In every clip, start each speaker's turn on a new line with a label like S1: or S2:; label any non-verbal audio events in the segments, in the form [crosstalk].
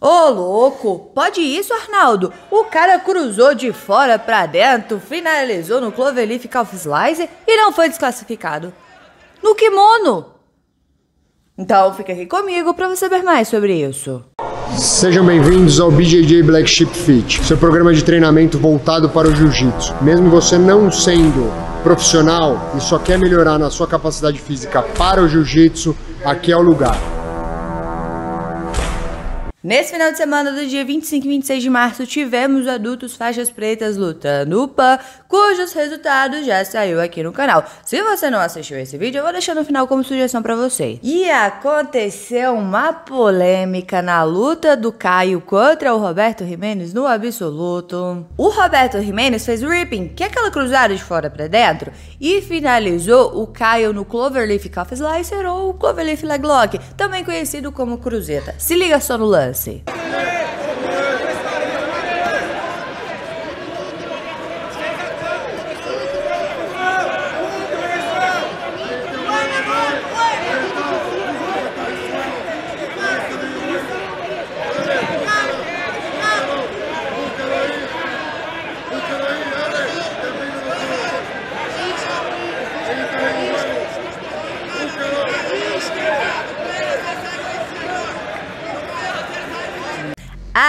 S1: Ô oh, louco, pode isso, Arnaldo? O cara cruzou de fora para dentro, finalizou no Cloverleaf Calf Slicer e não foi desclassificado. No kimono! Então fica aqui comigo para você saber mais sobre isso. Sejam bem-vindos ao BJJ Black Sheep Fit, seu programa de treinamento voltado para o jiu-jitsu. Mesmo você não sendo profissional e só quer melhorar na sua capacidade física para o jiu-jitsu, aqui é o lugar. Nesse final de semana do dia 25 e 26 de março, tivemos adultos faixas pretas lutando o PAN, cujos resultados já saiu aqui no canal. Se você não assistiu esse vídeo, eu vou deixar no final como sugestão para você. E aconteceu uma polêmica na luta do Caio contra o Roberto Jimenez no absoluto. O Roberto Jimenez fez o ripping, que é aquela cruzada de fora para dentro, e finalizou o Caio no Cloverleaf Calf Slicer ou Cloverleaf Leglock, também conhecido como cruzeta. Se liga só no lance você.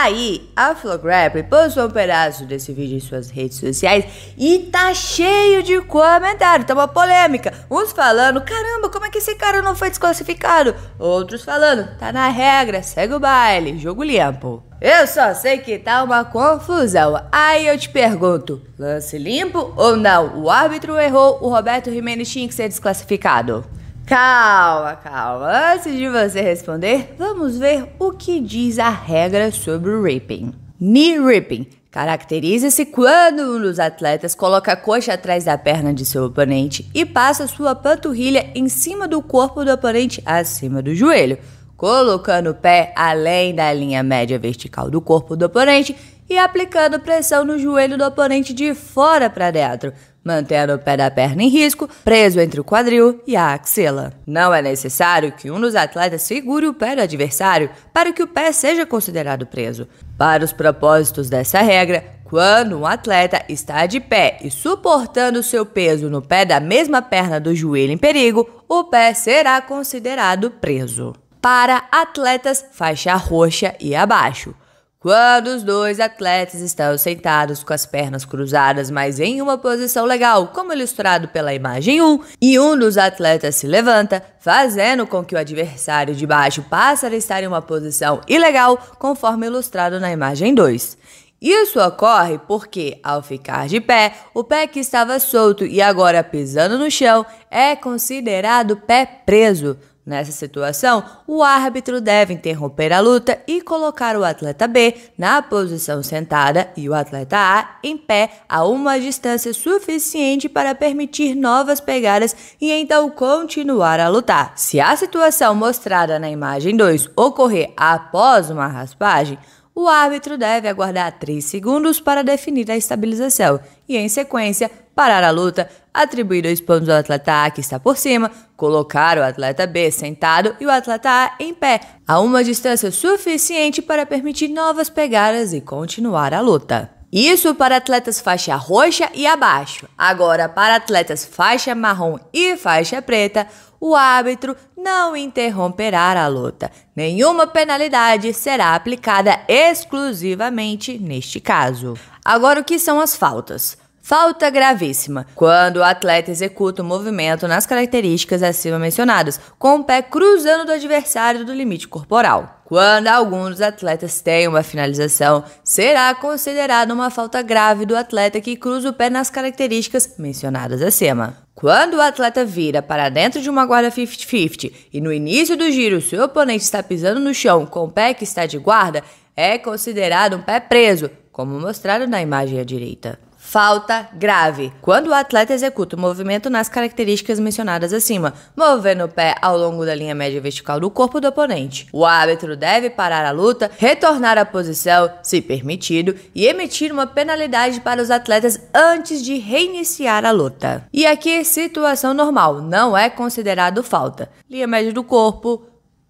S1: Aí, a Flograp postou um pedaço desse vídeo em suas redes sociais e tá cheio de comentário, tá uma polêmica. Uns falando, caramba, como é que esse cara não foi desclassificado? Outros falando, tá na regra, segue o baile, jogo limpo. Eu só sei que tá uma confusão. Aí eu te pergunto, lance limpo ou não? O árbitro errou, o Roberto Jimenez tinha que ser desclassificado. Calma, calma. Antes de você responder, vamos ver o que diz a regra sobre o ripping. Knee ripping caracteriza-se quando um dos atletas coloca a coxa atrás da perna de seu oponente e passa sua panturrilha em cima do corpo do oponente acima do joelho, colocando o pé além da linha média vertical do corpo do oponente e aplicando pressão no joelho do oponente de fora para dentro, mantendo o pé da perna em risco, preso entre o quadril e a axila. Não é necessário que um dos atletas segure o pé do adversário para que o pé seja considerado preso. Para os propósitos dessa regra, quando um atleta está de pé e suportando seu peso no pé da mesma perna do joelho em perigo, o pé será considerado preso. Para atletas faixa roxa e abaixo. Quando os dois atletas estão sentados com as pernas cruzadas, mas em uma posição legal, como ilustrado pela imagem 1, e um dos atletas se levanta, fazendo com que o adversário de baixo passe a estar em uma posição ilegal, conforme ilustrado na imagem 2. Isso ocorre porque, ao ficar de pé, o pé que estava solto e agora pisando no chão é considerado pé preso. Nessa situação, o árbitro deve interromper a luta e colocar o atleta B na posição sentada e o atleta A em pé a uma distância suficiente para permitir novas pegadas e então continuar a lutar. Se a situação mostrada na imagem 2 ocorrer após uma raspagem, o árbitro deve aguardar 3 segundos para definir a estabilização e, em sequência, parar a luta, atribuir dois pontos ao atleta A que está por cima, colocar o atleta B sentado e o atleta A em pé, a uma distância suficiente para permitir novas pegadas e continuar a luta. Isso para atletas faixa roxa e abaixo. Agora, para atletas faixa marrom e faixa preta, o árbitro não interromperá a luta. Nenhuma penalidade será aplicada exclusivamente neste caso. Agora, o que são as faltas? Falta gravíssima, quando o atleta executa o um movimento nas características acima mencionadas, com o pé cruzando do adversário do limite corporal. Quando algum dos atletas tem uma finalização, será considerada uma falta grave do atleta que cruza o pé nas características mencionadas acima. Quando o atleta vira para dentro de uma guarda 50-50 e no início do giro seu oponente está pisando no chão com o pé que está de guarda, é considerado um pé preso, como mostrado na imagem à direita falta grave. Quando o atleta executa o movimento nas características mencionadas acima, movendo o pé ao longo da linha média vertical do corpo do oponente, o árbitro deve parar a luta, retornar à posição, se permitido, e emitir uma penalidade para os atletas antes de reiniciar a luta. E aqui, situação normal, não é considerado falta. Linha média do corpo,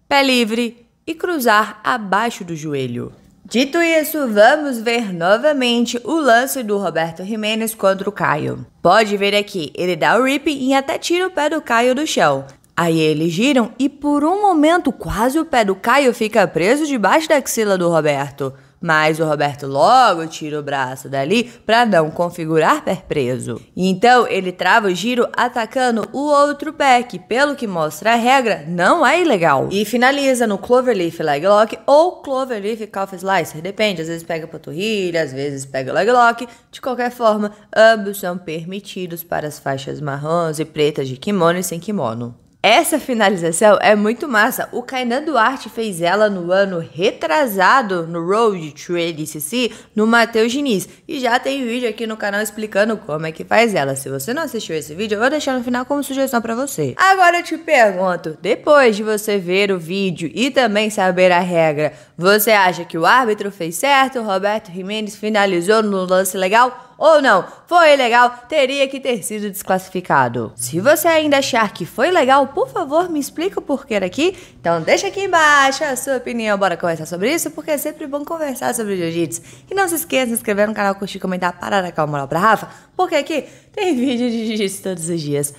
S1: pé livre e cruzar abaixo do joelho. Dito isso, vamos ver novamente o lance do Roberto Jimenez contra o Caio. Pode ver aqui, ele dá o rip e até tira o pé do Caio do chão. Aí eles giram e por um momento quase o pé do Caio fica preso debaixo da axila do Roberto. Mas o Roberto logo tira o braço dali para não configurar pé preso. Então ele trava o giro atacando o outro pé, que pelo que mostra a regra, não é ilegal. E finaliza no cloverleaf leg lock ou cloverleaf calf slicer, depende, às vezes pega panturrilha, às vezes pega leg lock. De qualquer forma, ambos são permitidos para as faixas marrons e pretas de kimono e sem kimono. Essa finalização é muito massa. O Kainan Duarte fez ela no ano retrasado no Road to ADCC no Matheus Diniz. E já tem vídeo aqui no canal explicando como é que faz ela. Se você não assistiu esse vídeo, eu vou deixar no final como sugestão para você. Agora eu te pergunto, depois de você ver o vídeo e também saber a regra, você acha que o árbitro fez certo? Roberto Jimenez finalizou no lance legal ou não? Foi legal, teria que ter sido desclassificado. Se você ainda achar que foi legal, por favor, me explica o porquê aqui. Então deixa aqui embaixo a sua opinião, bora conversar sobre isso, porque é sempre bom conversar sobre jiu-jitsu. E não se esqueça de se inscrever no canal, curtir, e comentar, parar a calma moral pra Rafa, porque aqui tem [laughs] vídeo de jiu-jitsu todos os dias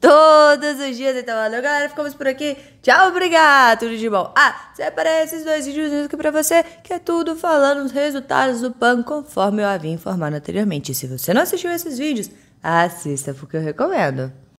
S1: todos os dias. Então, valeu, galera. Ficamos por aqui. Tchau, obrigado. Tudo de bom. Ah, separei esses dois vídeos aqui pra você, que é tudo falando os resultados do PAN, conforme eu havia informado anteriormente. se você não assistiu esses vídeos, assista, porque eu recomendo.